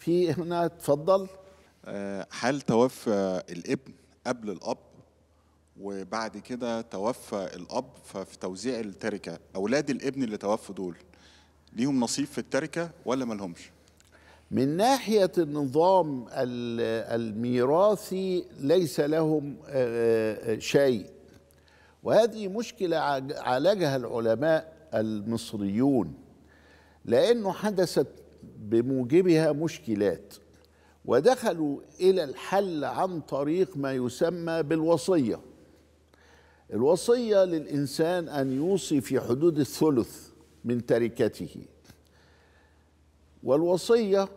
في هنا اتفضل آه، هل توفى الابن قبل الاب وبعد كده توفى الاب ففي توزيع التركه اولاد الابن اللي توفوا دول ليهم نصيب في التركه ولا ما لهمش من ناحيه النظام الميراثي ليس لهم آه، آه، شيء وهذه مشكله عالجها العلماء المصريون لانه حدثت بموجبها مشكلات ودخلوا الى الحل عن طريق ما يسمى بالوصيه الوصيه للانسان ان يوصي في حدود الثلث من تركته والوصيه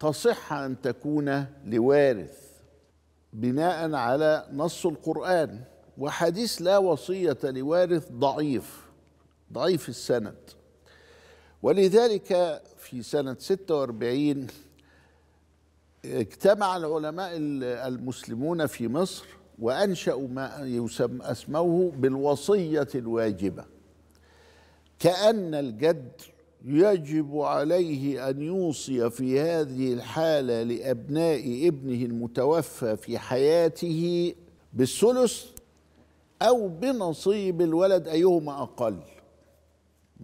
تصح ان تكون لوارث بناء على نص القران وحديث لا وصيه لوارث ضعيف ضعيف السند ولذلك في سنة 46 اجتمع العلماء المسلمون في مصر وأنشأوا ما يسمى اسموه بالوصية الواجبة كأن الجد يجب عليه أن يوصي في هذه الحالة لأبناء ابنه المتوفى في حياته بالثلث أو بنصيب الولد أيهما أقل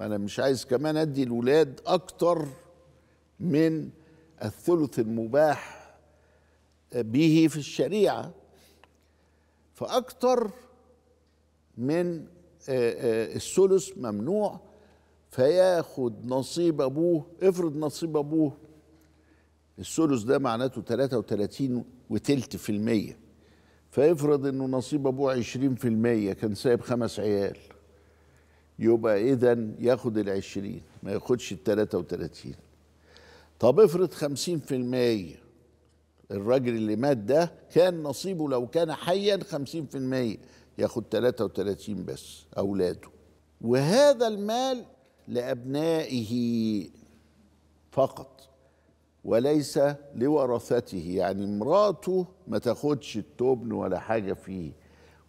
ما انا مش عايز كمان ادي الولاد اكتر من الثلث المباح به في الشريعه فاكتر من آه، آه، الثلث ممنوع فياخد نصيب ابوه افرض نصيب ابوه الثلث ده معناته 33 وثلث في المية فيفرض انه نصيب ابوه 20 في المية كان سايب خمس عيال يبقى اذا ياخد ال 20 ما ياخدش ال 33 طب افرض 50% الراجل اللي مات ده كان نصيبه لو كان حيا 50% ياخد 33 بس اولاده وهذا المال لابنائه فقط وليس لورثته يعني مراته ما تاخدش التبن ولا حاجه فيه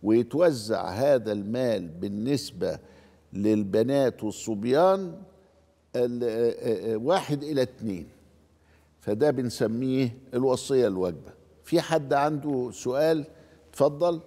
ويتوزع هذا المال بالنسبه للبنات والصبيان آه، آه، آه، واحد إلى اتنين فده بنسميه الوصية الواجبة في حد عنده سؤال اتفضل